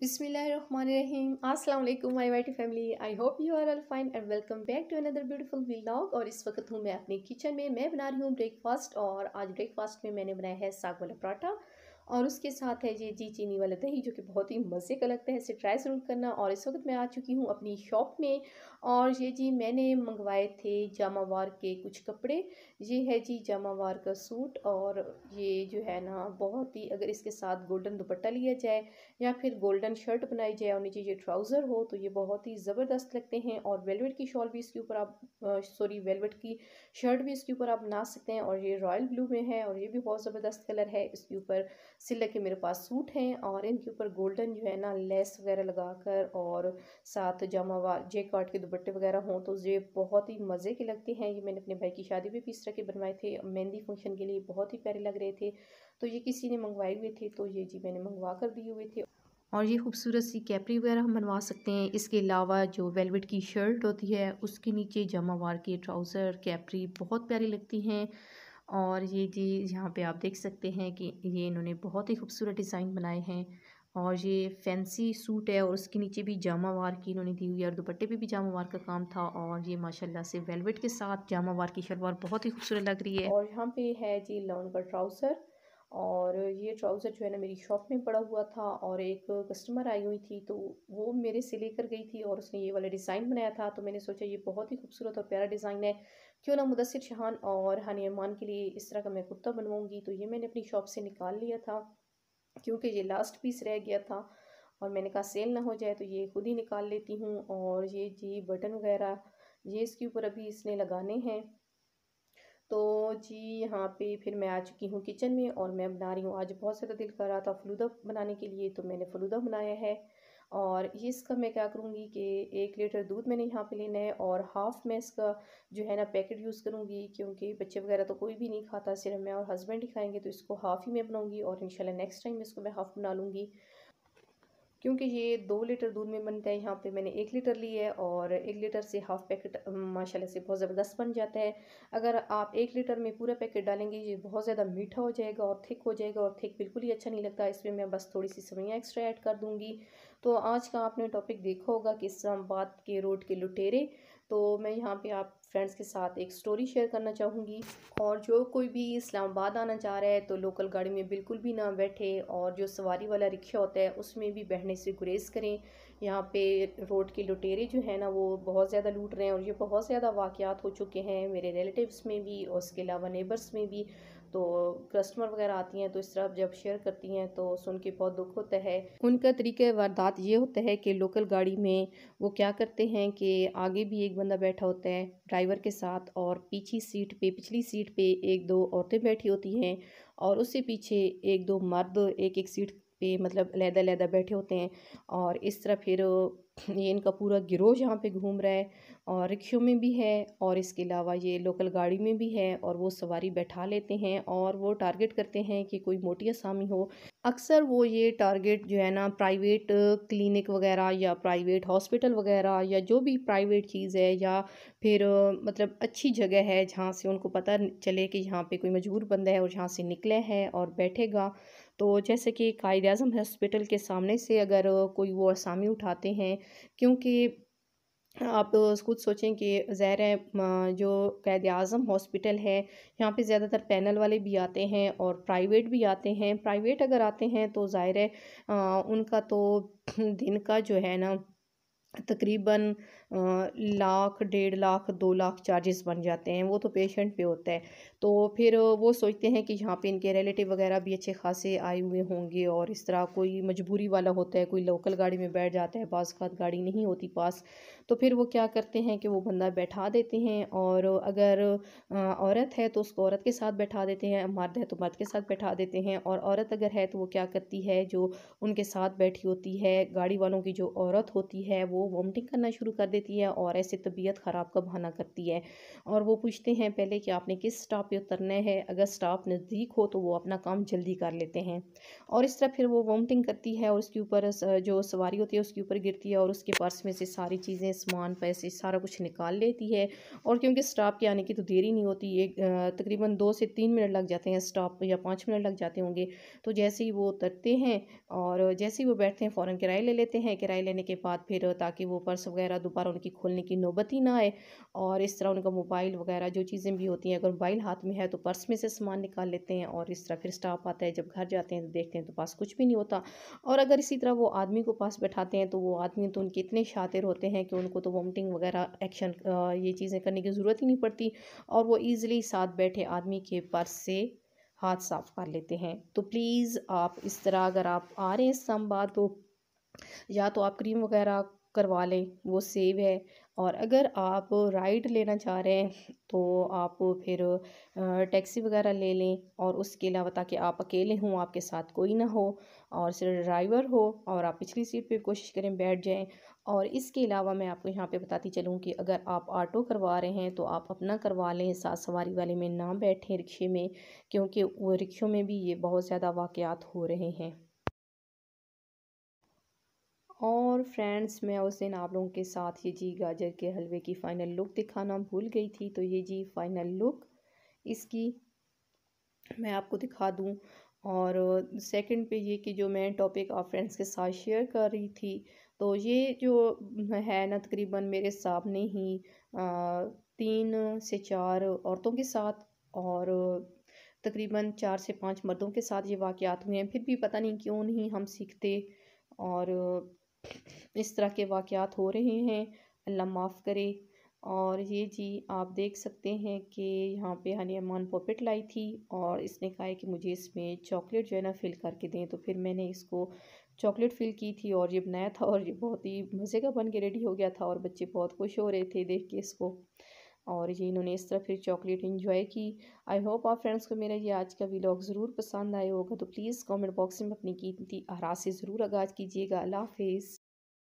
बिसमीम अस्सलाम माय वाइटी family I hope you are all fine and welcome back to another beautiful vlog और इस वक्त हूँ मैं अपने किचन में मैं बना रही हूँ ब्रेकफास्ट और आज ब्रेकफास्ट में मैंने बनाया है साग वाला पराठा और उसके साथ है ये जी चीनी वाला दही जो कि बहुत ही मज़े का लगता है इसे ट्राई ज़रूर करना और इस वक्त मैं आ चुकी हूँ अपनी शॉप में और ये जी मैंने मंगवाए थे जामावार के कुछ कपड़े ये है जी जामावार का सूट और ये जो है ना बहुत ही अगर इसके साथ गोल्डन दुपट्टा लिया जाए या फिर गोल्डन शर्ट बनाई जाए और नीचे ये ट्राउज़र हो तो ये बहुत ही ज़बरदस्त लगते हैं और वेलवेट की शॉल भी इसके ऊपर आप सॉरी वेलवेट की शर्ट भी इसके ऊपर आप बना सकते हैं और ये रॉयल ब्लू में है और ये भी बहुत ज़बरदस्त कलर है इसके ऊपर सिल्क के मेरे पास सूट हैं और इनके ऊपर गोल्डन जो है ना लेस वगैरह लगाकर और साथ जामा जे काट के दुपट्टे वगैरह हों तो ये बहुत ही मज़े के लगते हैं ये मैंने अपने भाई की शादी में भी इस तरह के बनवाए थे मेहंदी फंक्शन के लिए बहुत ही प्यारे लग रहे थे तो ये किसी ने मंगवाए हुए थे तो ये जी मैंने मंगवा कर दिए हुए थे और ये खूबसूरत सी कैपरी वगैरह हम बनवा सकते हैं इसके अलावा जो वेलवेट की शर्ट होती है उसके नीचे जमावार के ट्राउज़र कैपरी बहुत प्यारी लगती हैं और ये जी यहाँ पे आप देख सकते हैं कि ये इन्होंने बहुत ही खूबसूरत डिज़ाइन बनाए हैं और ये फैंसी सूट है और उसके नीचे भी जामावार की इन्होंने दी हुई है और दुपट्टे पे भी जामावार का काम था और ये माशाल्लाह से वेलवेट के साथ जामावार की शलवार बहुत ही खूबसूरत लग रही है और यहाँ पे है जी लॉन्ग का ट्राउज़र और ये ट्राउज़र जो है ना मेरी शॉप में पड़ा हुआ था और एक कस्टमर आई हुई थी तो वो मेरे से लेकर गई थी और उसने ये वाला डिज़ाइन बनाया था तो मैंने सोचा ये बहुत ही खूबसूरत और प्यारा डिज़ाइन है क्यों ना मुदसर शहान और हानि अरमान के लिए इस तरह का मैं कुर्ता बनवाऊँगी तो ये मैंने अपनी शॉप से निकाल लिया था क्योंकि ये लास्ट पीस रह गया था और मैंने कहा सेल ना हो जाए तो ये खुद ही निकाल लेती हूँ और ये जी बटन वगैरह ये इसके ऊपर अभी इसने लगाने हैं तो जी यहाँ पे फिर मैं आ चुकी हूँ किचन में और मैं बना रही हूँ आज बहुत ज़्यादा दिल कर रहा था फलूदा बनाने के लिए तो मैंने फलूदा बनाया है और ये इसका मैं क्या करूँगी कि एक लीटर दूध मैंने यहाँ पे लेना है और हाफ़ मैं इसका जो है ना पैकेट यूज़ करूँगी क्योंकि बच्चे वगैरह तो कोई भी नहीं खाता सिर्फ मैं और हस्बैंड ही खाएंगे तो इसको हाफ़ ही मैं बनाऊँगी और इंशाल्लाह नेक्स्ट टाइम इसको मैं हाफ़ बना लूँगी क्योंकि ये दो लीटर दूध में बनता है यहाँ पे मैंने एक लीटर ली है और एक लीटर से हाफ़ पैकेट माशाल्लाह से बहुत ज़बरदस्त बन जाता है अगर आप एक लीटर में पूरा पैकेट डालेंगे ये बहुत ज़्यादा मीठा हो जाएगा और थिक हो जाएगा और थिक बिल्कुल ही अच्छा नहीं लगता इसमें मैं बस थोड़ी सी सवैयाँ एक्स्ट्रा ऐड कर दूँगी तो आज का आपने टॉपिक देखा होगा कि इस्लामाबाद के रोड के लुटेरे तो मैं यहाँ पे आप फ्रेंड्स के साथ एक स्टोरी शेयर करना चाहूँगी और जो कोई भी इस्लामाबाद आना चाह रहा है तो लोकल गाड़ी में बिल्कुल भी ना बैठे और जो सवारी वाला रिक्शा होता है उसमें भी बैठने से गुरेज करें यहाँ पे रोड के लुटेरे जो है ना वो बहुत ज़्यादा लूट रहे हैं और ये बहुत ज़्यादा वाकयात हो चुके हैं मेरे रिलेटिव्स में भी और उसके अलावा नेबर्स में भी तो कस्टमर वगैरह आती हैं तो इस तरह जब शेयर करती हैं तो सुन के बहुत दुख होता है उनका तरीके वारदात ये होता है कि लोकल गाड़ी में वो क्या करते हैं कि आगे भी एक बंदा बैठा होता है ड्राइवर के साथ और पीछे सीट पे पिछली सीट पे एक दो औरतें बैठी होती हैं और उससे पीछे एक दो मर्द एक एक सीट पे मतलब लहदा लहदा बैठे होते हैं और इस तरह फिर ये इनका पूरा गिरोह यहाँ पे घूम रहा है और रिक्शों में भी है और इसके अलावा ये लोकल गाड़ी में भी है और वो सवारी बैठा लेते हैं और वो टारगेट करते हैं कि कोई मोटी असामी हो अक्सर वो ये टारगेट जो है ना प्राइवेट क्लिनिक वगैरह या प्राइवेट हॉस्पिटल वगैरह या जो भी प्राइवेट चीज़ है या फिर मतलब अच्छी जगह है जहाँ से उनको पता चले कि यहाँ पर कोई मजबूर बंदा है और यहाँ से निकले है और बैठेगा तो जैसे कि कायद अजम हॉस्पिटल के सामने से अगर कोई वो असामी उठाते हैं क्योंकि आप खुद सोचें कि ज़हर जो कैद अज़म हॉस्पिटल है यहाँ पे ज़्यादातर पैनल वाले भी आते हैं और प्राइवेट भी आते हैं प्राइवेट अगर आते हैं तो ज़ाहिर है उनका तो दिन का जो है ना तकरीबन लाख डेढ़ लाख दो लाख चार्जेस बन जाते हैं वो तो पेशेंट पे होता है तो फिर वो सोचते हैं कि यहाँ पे इनके रिलेटिव वगैरह भी अच्छे खासे आए हुए होंगे और इस तरह कोई मजबूरी वाला होता है कोई लोकल गाड़ी में बैठ जाता है बाज़ खात गाड़ी नहीं होती पास तो फिर वो क्या करते हैं कि वो बंदा बैठा देते हैं और अगर औरत है तो उसको औरत के साथ बैठा देते हैं मर्द है तो मर्द के साथ बैठा देते हैं और औरत अगर है तो वो क्या करती है जो उनके साथ बैठी होती है गाड़ी वालों की जो औरत होती है वो वॉमिटिंग करना शुरू कर देती है और ऐसे तबीयत ख़राब का बहाना करती है और वो पूछते हैं पहले कि आपने किस स्टॉप पे उतरना है अगर स्टाफ नज़दीक हो तो वो अपना काम जल्दी कर लेते हैं और इस तरह फिर वो वॉमटिंग करती है और उसके ऊपर जो सवारी होती है उसके ऊपर गिरती है और उसके पर्स में से सारी चीज़ें सामान पैसे सारा कुछ निकाल लेती है और क्योंकि स्टाफ के आने की तो देरी नहीं होती एक तकरीबन दो से तीन मिनट लग जाते हैं स्टाफ या पाँच मिनट लग जाते होंगे तो जैसे ही वो उतरते हैं और जैसे ही वो बैठते हैं फ़ौरन किराए ले लेते हैं किराए लेने के बाद फिर ताकि वो पर्स वगैरह दोबारा उनकी खोलने की नौबत ही ना आए और इस तरह उनका मोबाइल वगैरह जो चीज़ें भी होती हैं अगर मोबाइल हाथ में है तो पर्स में से सामान निकाल लेते हैं और इस तरह फिर स्टाफ आता है जब घर जाते हैं तो देखते हैं तो पास कुछ भी नहीं होता और अगर इसी तरह वो आदमी को पास बैठाते हैं तो वो आदमी तो उनके इतने शातिर होते हैं कि उनको तो वॉमिटिंग वगैरह एक्शन ये चीज़ें करने की ज़रूरत ही नहीं पड़ती और वो ईज़िली साथ बैठे आदमी के पर्स से हाथ साफ कर लेते हैं तो प्लीज़ आप इस तरह अगर आप आ रहे हैं इस्लामाबाद तो या तो आप क्रीम वगैरह करवा लें वो सेव है और अगर आप राइड लेना चाह रहे हैं तो आप फिर टैक्सी वगैरह ले लें और उसके अलावा ताकि आप अकेले हों आपके साथ कोई ना हो और सिर्फ ड्राइवर हो और आप पिछली सीट पे कोशिश करें बैठ जाएं और इसके अलावा मैं आपको यहाँ पे बताती चलूँ कि अगर आप ऑटो करवा रहे हैं तो आप अपना करवा लें सात सवारी वाले में ना बैठें रिक्शे में क्योंकि वो रिक्शों में भी ये बहुत ज़्यादा वाक़ हो रहे हैं और फ्रेंड्स मैं उस दिन आप लोगों के साथ ये जी गाजर के हलवे की फ़ाइनल लुक दिखाना भूल गई थी तो ये जी फ़ाइनल लुक इसकी मैं आपको दिखा दूँ और सेकंड पे ये कि जो मैं टॉपिक आप फ्रेंड्स के साथ शेयर कर रही थी तो ये जो है ना तकरीबन मेरे सामने ही आ, तीन से चार औरतों के साथ और तकरीबन चार से पांच मर्दों के साथ ये वाक़ हुए हैं फिर भी पता नहीं क्यों नहीं हम सीखते और इस तरह के वाक़ात हो रहे हैं अल्लाह माफ़ करे और ये जी आप देख सकते हैं कि यहाँ पे हनी अमान पॉपेट लाई थी और इसने कहा है कि मुझे इसमें चॉकलेट जो है ना फिल करके दें तो फिर मैंने इसको चॉकलेट फिल की थी और ये बनाया था और ये बहुत ही मज़े का बन के रेडी हो गया था और बच्चे बहुत खुश हो रहे थे देख के इसको और ये इन्होंने इस तरह फिर चॉकलेट इन्जॉय की आई होप आप फ्रेंड्स को मेरा ये आज का वीलॉग ज़रूर पसंद आया होगा तो प्लीज़ कमेंट बॉक्स में अपनी कीमती आरा से ज़रूर आगाज़ कीजिएगा अल्लाह हाफिज़